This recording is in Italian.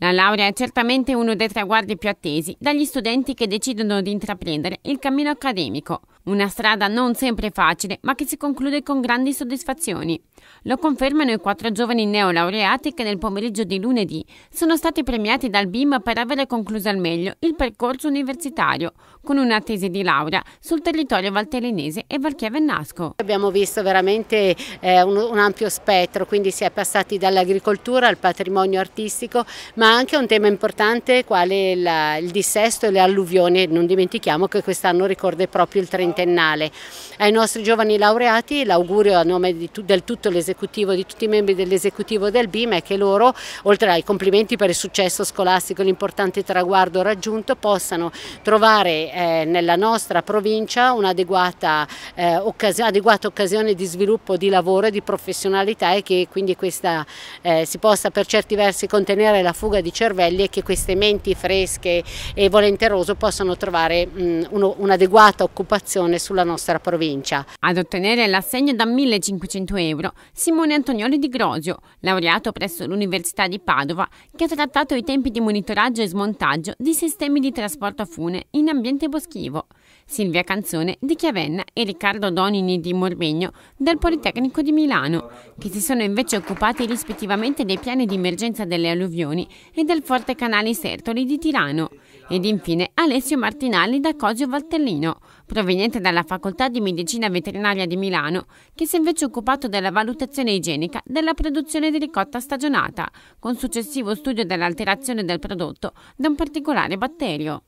La laurea è certamente uno dei traguardi più attesi dagli studenti che decidono di intraprendere il cammino accademico. Una strada non sempre facile, ma che si conclude con grandi soddisfazioni. Lo confermano i quattro giovani neolaureati che nel pomeriggio di lunedì sono stati premiati dal BIM per aver concluso al meglio il percorso universitario con una tesi di laurea sul territorio valtellinese e Valchia-Vennasco. Abbiamo visto veramente eh, un, un, ampio spettro, quindi si è passati dall'agricoltura al patrimonio artistico, ma anche un tema importante quale la, il dissesto e le alluvioni. Non dimentichiamo che quest'anno ricorda proprio il 30 ventennale. Ai nostri giovani laureati l'augurio a nome di, del tutto l'esecutivo, di tutti i membri dell'esecutivo del BIM è che loro, oltre ai complimenti per il successo scolastico e l'importante traguardo raggiunto, possano trovare eh, nella nostra provincia un'adeguata eh, occasione, occasione, di sviluppo di lavoro e di professionalità e che quindi questa, eh, si possa per certi versi contenere la fuga di cervelli e che queste menti fresche e volenterose possano trovare un'adeguata occupazione informazione sulla nostra provincia. Ad ottenere l'assegno da 1.500 euro, Simone Antonioli di Grosio, laureato presso l'Università di Padova, che ha trattato i tempi di monitoraggio e smontaggio di sistemi di trasporto a fune in ambiente boschivo. Silvia Canzone di Chiavenna e Riccardo Donini di Morbegno del Politecnico di Milano, che si sono invece occupati rispettivamente dei piani di emergenza delle alluvioni e del forte canale Sertoli di Tirano. Ed infine Alessio Martinali da Cosio Valtellino, proveniente dalla Facoltà di Medicina Veterinaria di Milano, che si è invece occupato della valutazione igienica della produzione di ricotta stagionata, con successivo studio dell'alterazione del prodotto da un particolare batterio.